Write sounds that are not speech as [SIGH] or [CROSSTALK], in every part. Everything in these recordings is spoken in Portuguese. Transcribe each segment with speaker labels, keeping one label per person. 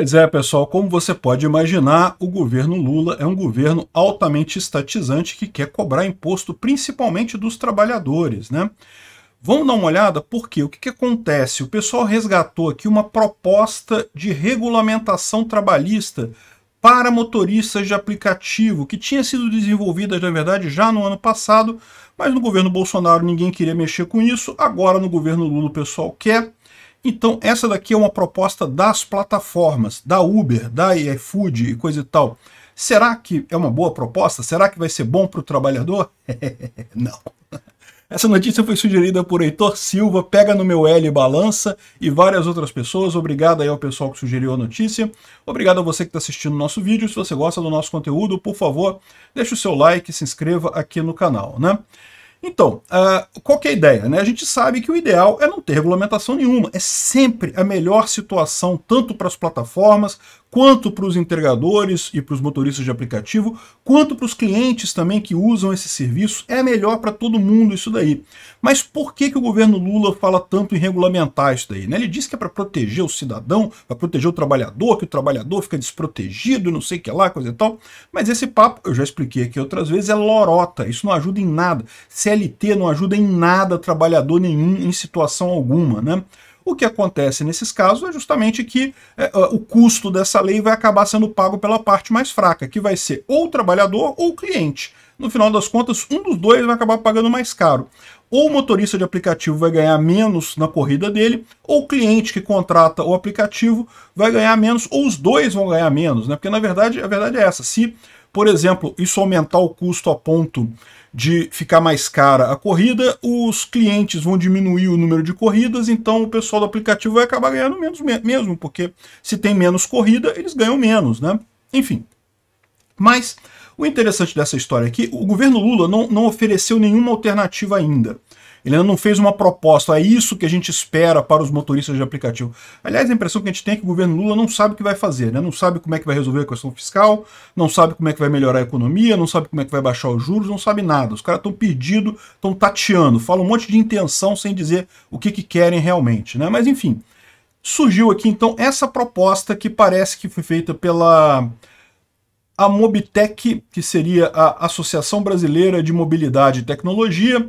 Speaker 1: Pois é, pessoal, como você pode imaginar, o governo Lula é um governo altamente estatizante que quer cobrar imposto principalmente dos trabalhadores, né? Vamos dar uma olhada porque o que, que acontece? O pessoal resgatou aqui uma proposta de regulamentação trabalhista para motoristas de aplicativo, que tinha sido desenvolvida, na verdade, já no ano passado, mas no governo Bolsonaro ninguém queria mexer com isso, agora no governo Lula o pessoal quer. Então, essa daqui é uma proposta das plataformas, da Uber, da iFood e coisa e tal. Será que é uma boa proposta? Será que vai ser bom para o trabalhador? [LAUGHS] Não. Essa notícia foi sugerida por Heitor Silva, pega no meu L Balança e várias outras pessoas. Obrigado aí ao pessoal que sugeriu a notícia. Obrigado a você que está assistindo o nosso vídeo. Se você gosta do nosso conteúdo, por favor, deixe o seu like, se inscreva aqui no canal, né? Então, uh, qual é a ideia? Né? A gente sabe que o ideal é não ter regulamentação nenhuma. É sempre a melhor situação, tanto para as plataformas quanto para os entregadores e para os motoristas de aplicativo, quanto para os clientes também que usam esse serviço. É melhor para todo mundo isso daí. Mas por que, que o governo Lula fala tanto em regulamentar isso daí? Né? Ele diz que é para proteger o cidadão, para proteger o trabalhador, que o trabalhador fica desprotegido, e não sei o que lá, coisa e tal. Mas esse papo, eu já expliquei aqui outras vezes, é lorota. Isso não ajuda em nada. CLT não ajuda em nada trabalhador nenhum em situação alguma, né? O que acontece nesses casos é justamente que é, é, o custo dessa lei vai acabar sendo pago pela parte mais fraca, que vai ser ou o trabalhador ou o cliente. No final das contas, um dos dois vai acabar pagando mais caro ou o motorista de aplicativo vai ganhar menos na corrida dele, ou o cliente que contrata o aplicativo vai ganhar menos, ou os dois vão ganhar menos, né? Porque na verdade, a verdade é essa. Se por exemplo, isso aumentar o custo a ponto de ficar mais cara a corrida, os clientes vão diminuir o número de corridas, então o pessoal do aplicativo vai acabar ganhando menos mesmo, porque se tem menos corrida, eles ganham menos, né? Enfim. Mas o interessante dessa história aqui, é o governo Lula não, não ofereceu nenhuma alternativa ainda. Ele ainda não fez uma proposta, é isso que a gente espera para os motoristas de aplicativo. Aliás, a impressão que a gente tem é que o governo Lula não sabe o que vai fazer, né? não sabe como é que vai resolver a questão fiscal, não sabe como é que vai melhorar a economia, não sabe como é que vai baixar os juros, não sabe nada. Os caras estão perdidos, estão tateando, falam um monte de intenção sem dizer o que, que querem realmente. Né? Mas enfim, surgiu aqui então essa proposta que parece que foi feita pela a Mobitec, que seria a Associação Brasileira de Mobilidade e Tecnologia,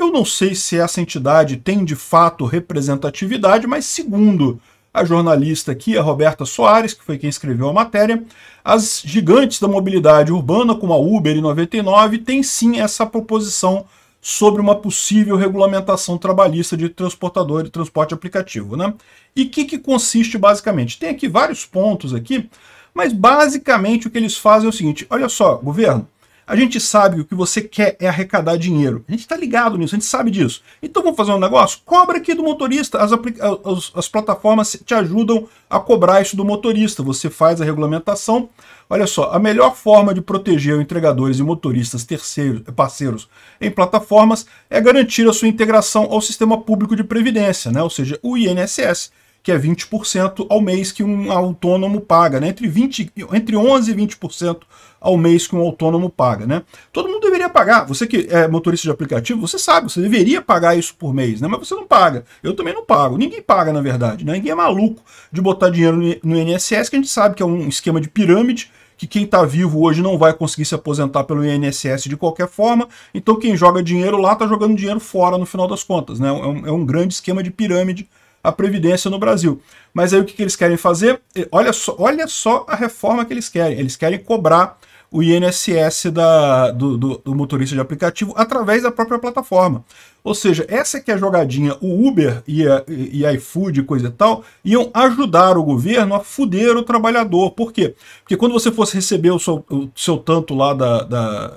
Speaker 1: eu não sei se essa entidade tem de fato representatividade, mas segundo a jornalista aqui, a Roberta Soares, que foi quem escreveu a matéria, as gigantes da mobilidade urbana, como a Uber e 99, têm sim essa proposição sobre uma possível regulamentação trabalhista de transportador e transporte aplicativo. Né? E o que, que consiste basicamente? Tem aqui vários pontos aqui, mas basicamente o que eles fazem é o seguinte, olha só, governo, a gente sabe que o que você quer é arrecadar dinheiro. A gente está ligado nisso, a gente sabe disso. Então vamos fazer um negócio? Cobra aqui do motorista. As, as, as plataformas te ajudam a cobrar isso do motorista. Você faz a regulamentação. Olha só, a melhor forma de proteger entregadores e motoristas terceiros, parceiros em plataformas é garantir a sua integração ao sistema público de previdência, né? ou seja, o INSS que é 20% ao mês que um autônomo paga, né? Entre, 20, entre 11% e 20% ao mês que um autônomo paga, né? Todo mundo deveria pagar. Você que é motorista de aplicativo, você sabe, você deveria pagar isso por mês, né? Mas você não paga. Eu também não pago. Ninguém paga, na verdade, né? Ninguém é maluco de botar dinheiro no INSS, que a gente sabe que é um esquema de pirâmide, que quem está vivo hoje não vai conseguir se aposentar pelo INSS de qualquer forma, então quem joga dinheiro lá está jogando dinheiro fora no final das contas. Né? É um, é um grande esquema de pirâmide a Previdência no Brasil. Mas aí o que, que eles querem fazer? Olha só, olha só a reforma que eles querem. Eles querem cobrar o INSS da, do, do, do, motorista de aplicativo através da própria plataforma. Ou seja, essa que é a jogadinha, o Uber e, a, e a iFood e coisa e tal, iam ajudar o governo a fuder o trabalhador. Por quê? Porque quando você fosse receber o seu, o seu tanto lá da, da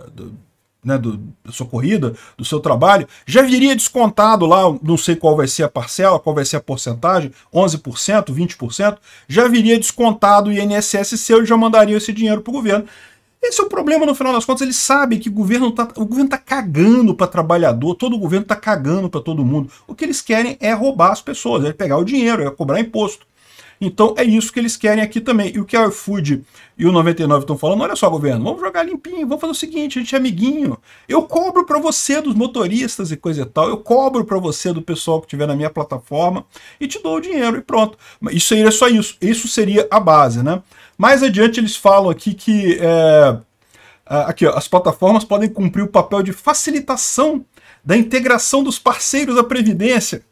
Speaker 1: né, do, da sua corrida, do seu trabalho, já viria descontado lá, não sei qual vai ser a parcela, qual vai ser a porcentagem, 11%, 20%, já viria descontado o INSS seu e já mandaria esse dinheiro para o governo. Esse é o problema, no final das contas, eles sabem que o governo tá, o governo tá cagando para trabalhador, todo o governo tá cagando para todo mundo. O que eles querem é roubar as pessoas, é pegar o dinheiro, é cobrar imposto. Então é isso que eles querem aqui também. E o que a iFood e o 99 estão falando, olha só, governo, vamos jogar limpinho, vamos fazer o seguinte, a gente é amiguinho. Eu cobro para você dos motoristas e coisa e tal, eu cobro para você do pessoal que tiver na minha plataforma e te dou o dinheiro e pronto. Isso seria só isso, isso seria a base, né? Mais adiante eles falam aqui que... É... Aqui, ó, as plataformas podem cumprir o papel de facilitação da integração dos parceiros à Previdência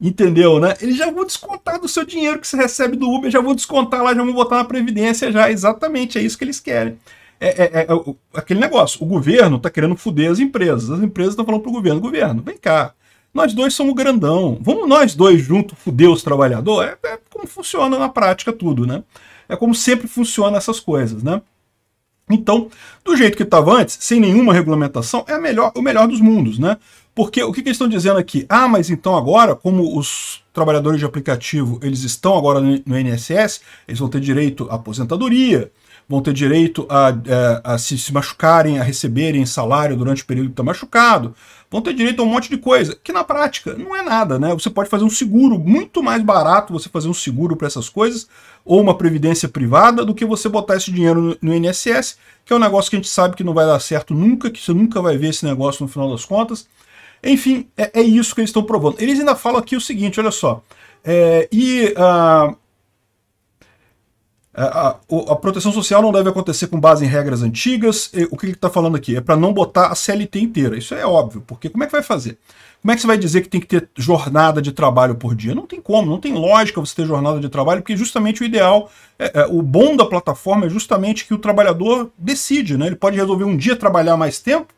Speaker 1: Entendeu, né? Eles já vão descontar do seu dinheiro que você recebe do Uber, já vão descontar lá, já vão botar na Previdência já. Exatamente, é isso que eles querem. É, é, é, é aquele negócio, o governo está querendo foder as empresas, as empresas estão falando pro governo, governo, vem cá, nós dois somos grandão, vamos nós dois juntos foder os trabalhadores? É, é como funciona na prática tudo, né? É como sempre funciona essas coisas, né? Então, do jeito que estava antes, sem nenhuma regulamentação, é melhor, o melhor dos mundos, né? Porque o que, que eles estão dizendo aqui? Ah, mas então agora, como os trabalhadores de aplicativo eles estão agora no, INSS, eles vão ter direito à aposentadoria, vão ter direito a, a, é, a se, se, machucarem, a receberem salário durante o período que está machucado, vão ter direito a um monte de coisa, que na prática não é nada, né? Você pode fazer um seguro, muito mais barato você fazer um seguro para essas coisas, ou uma previdência privada, do que você botar esse dinheiro no, no INSS, que é um negócio que a gente sabe que não vai dar certo nunca, que você nunca vai ver esse negócio no final das contas. Enfim, é, é isso que eles estão provando. Eles ainda falam aqui o seguinte, olha só. É, e ah, é, a, a, a, proteção social não deve acontecer com base em regras antigas. E, o que ele está falando aqui? É para não botar a CLT inteira. Isso é óbvio, porque como é que vai fazer? Como é que você vai dizer que tem que ter jornada de trabalho por dia? Não tem como, não tem lógica você ter jornada de trabalho, porque justamente o ideal, é, é, o bom da plataforma é justamente que o trabalhador decide, né? Ele pode resolver um dia trabalhar mais tempo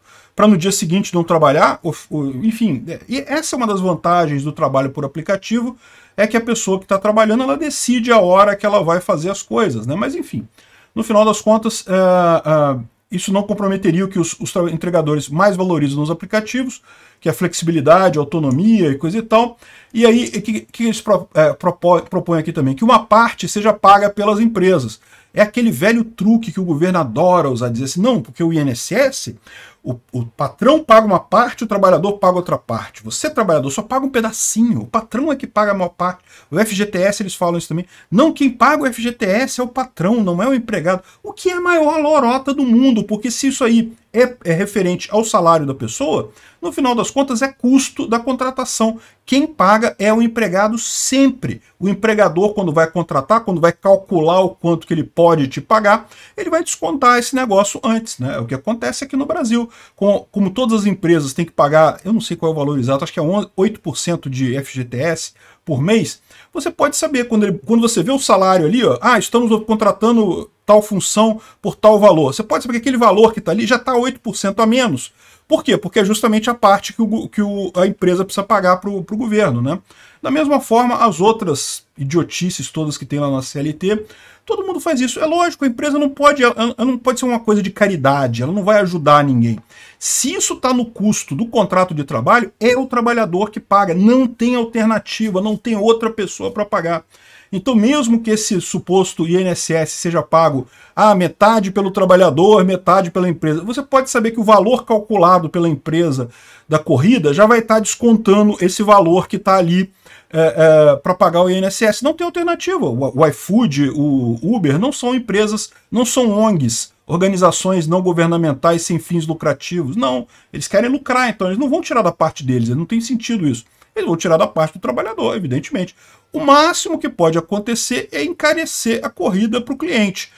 Speaker 1: para no dia seguinte não trabalhar, ou, ou, enfim. É, e essa é uma das vantagens do trabalho por aplicativo, é que a pessoa que está trabalhando, ela decide a hora que ela vai fazer as coisas, né? Mas enfim, no final das contas, uh, uh, isso não comprometeria o que os, os entregadores mais valorizam nos aplicativos, que é a flexibilidade, a autonomia e coisa e tal. E aí, o que, que, eles pro, é, propõem, propõem aqui também? Que uma parte seja paga pelas empresas. É aquele velho truque que o governo adora usar, dizer assim, não, porque o INSS, o, o, patrão paga uma parte, o trabalhador paga outra parte. Você, trabalhador, só paga um pedacinho. O patrão é que paga a maior parte. O FGTS, eles falam isso também. Não, quem paga o FGTS é o patrão, não é o empregado. O que é a maior lorota do mundo, porque se isso aí é, é referente ao salário da pessoa, no final das contas é custo da contratação. Quem paga é o empregado sempre. O empregador, quando vai contratar, quando vai calcular o quanto que ele pode te pagar, ele vai descontar esse negócio antes. Né? O que acontece aqui no Brasil com, como todas as empresas têm que pagar, eu não sei qual é o valor exato, acho que é 8% de FGTS por mês, você pode saber quando, ele, quando você vê o salário ali, ó, ah, estamos contratando tal função por tal valor. Você pode saber que aquele valor que está ali já está 8% a menos. Por quê? Porque é justamente a parte que, o, que o, a empresa precisa pagar para o governo. Né? Da mesma forma, as outras idiotices todas que tem lá na CLT Todo mundo faz isso. É lógico, a empresa não pode, ela, não pode ser uma coisa de caridade, ela não vai ajudar ninguém. Se isso está no custo do contrato de trabalho, é o trabalhador que paga. Não tem alternativa, não tem outra pessoa para pagar. Então, mesmo que esse suposto INSS seja pago a ah, metade pelo trabalhador, metade pela empresa, você pode saber que o valor calculado pela empresa da corrida já vai estar tá descontando esse valor que está ali é, é para pagar o INSS. Não tem alternativa. O, o iFood, o Uber não são empresas, não são ONGs, organizações não governamentais sem fins lucrativos. Não. Eles querem lucrar, então eles não vão tirar da parte deles. Não tem sentido isso. Eles vão tirar da parte do trabalhador, evidentemente. O máximo que pode acontecer é encarecer a corrida para o cliente.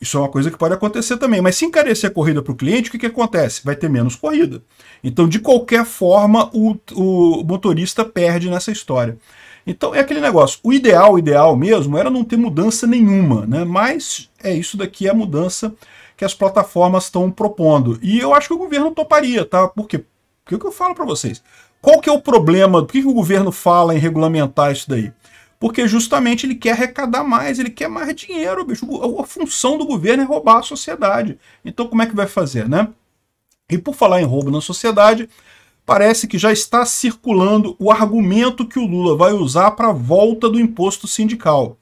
Speaker 1: Isso é uma coisa que pode acontecer também. Mas se encarecer a corrida para o cliente, o que, que acontece? Vai ter menos corrida. Então, de qualquer forma, o, o motorista perde nessa história. Então, é aquele negócio. O ideal, ideal mesmo, era não ter mudança nenhuma, né? Mas é isso daqui é a mudança que as plataformas estão propondo. E eu acho que o governo toparia, tá? Por quê? Porque é o que eu falo para vocês? Qual que é o problema? Por que, que o governo fala em regulamentar isso daí? porque justamente ele quer arrecadar mais, ele quer mais dinheiro, bicho. A função do governo é roubar a sociedade. Então como é que vai fazer, né? E por falar em roubo na sociedade, parece que já está circulando o argumento que o Lula vai usar para a volta do imposto sindical.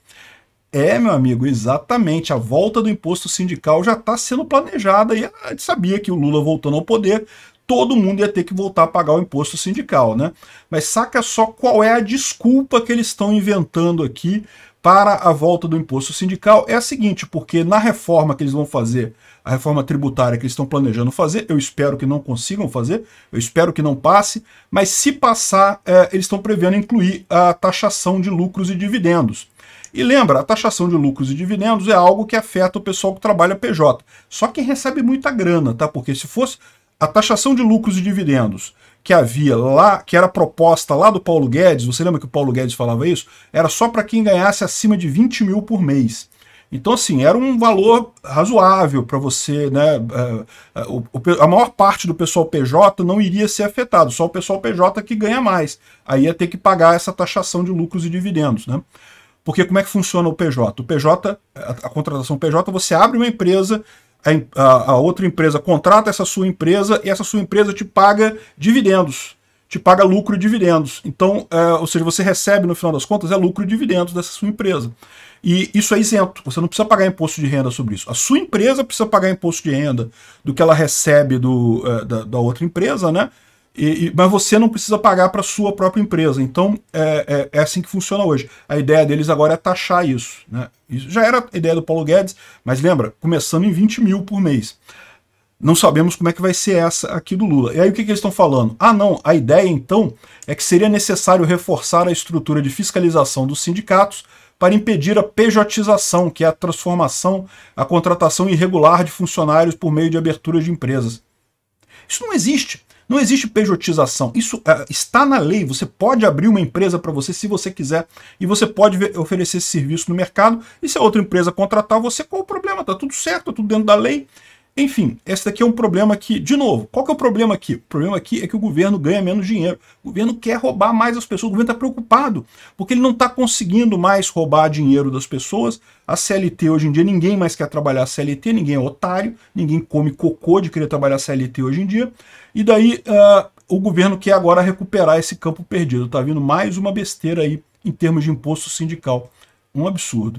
Speaker 1: É, meu amigo, exatamente. A volta do imposto sindical já está sendo planejada e a gente sabia que o Lula voltando ao poder todo mundo ia ter que voltar a pagar o imposto sindical, né? Mas saca só qual é a desculpa que eles estão inventando aqui para a volta do imposto sindical é a seguinte, porque na reforma que eles vão fazer, a reforma tributária que eles estão planejando fazer, eu espero que não consigam fazer, eu espero que não passe, mas se passar, é, eles estão prevendo incluir a taxação de lucros e dividendos. E lembra, a taxação de lucros e dividendos é algo que afeta o pessoal que trabalha PJ. Só quem recebe muita grana, tá? Porque se fosse a taxação de lucros e dividendos que havia lá, que era proposta lá do Paulo Guedes, você lembra que o Paulo Guedes falava isso? Era só para quem ganhasse acima de 20 mil por mês. Então, assim, era um valor razoável para você, né? Eh, eh, a maior parte do pessoal PJ não iria ser afetado, só o pessoal PJ que ganha mais. Aí ia ter que pagar essa taxação de lucros e dividendos, né? Porque como é que funciona o PJ? O PJ, a, a contratação PJ, você abre uma empresa a, a, outra empresa contrata essa sua empresa e essa sua empresa te paga dividendos, te paga lucro e dividendos. Então, é, ou seja, você recebe no final das contas é lucro e dividendos dessa sua empresa. E isso é isento, você não precisa pagar imposto de renda sobre isso. A sua empresa precisa pagar imposto de renda do que ela recebe do, é, da, da outra empresa, né? E, e, mas você não precisa pagar para sua própria empresa. Então é, é, é, assim que funciona hoje. A ideia deles agora é taxar isso. Né? Isso já era a ideia do Paulo Guedes, mas lembra, começando em 20 mil por mês. Não sabemos como é que vai ser essa aqui do Lula. E aí o que, que eles estão falando? Ah não, a ideia então é que seria necessário reforçar a estrutura de fiscalização dos sindicatos para impedir a pejotização, que é a transformação, a contratação irregular de funcionários por meio de abertura de empresas. Isso não existe. Não existe pejotização. Isso é, está na lei. Você pode abrir uma empresa para você se você quiser e você pode oferecer esse serviço no mercado. E se a outra empresa contratar você, qual o problema? Tá tudo certo, tá tudo dentro da lei. Enfim, esse daqui é um problema que, de novo, qual que é o problema aqui? O problema aqui é que o governo ganha menos dinheiro. O governo quer roubar mais as pessoas, o governo está preocupado, porque ele não está conseguindo mais roubar dinheiro das pessoas. A CLT hoje em dia, ninguém mais quer trabalhar CLT, ninguém é otário, ninguém come cocô de querer trabalhar CLT hoje em dia. E daí uh, o governo quer agora recuperar esse campo perdido. Está vindo mais uma besteira aí em termos de imposto sindical. Um absurdo.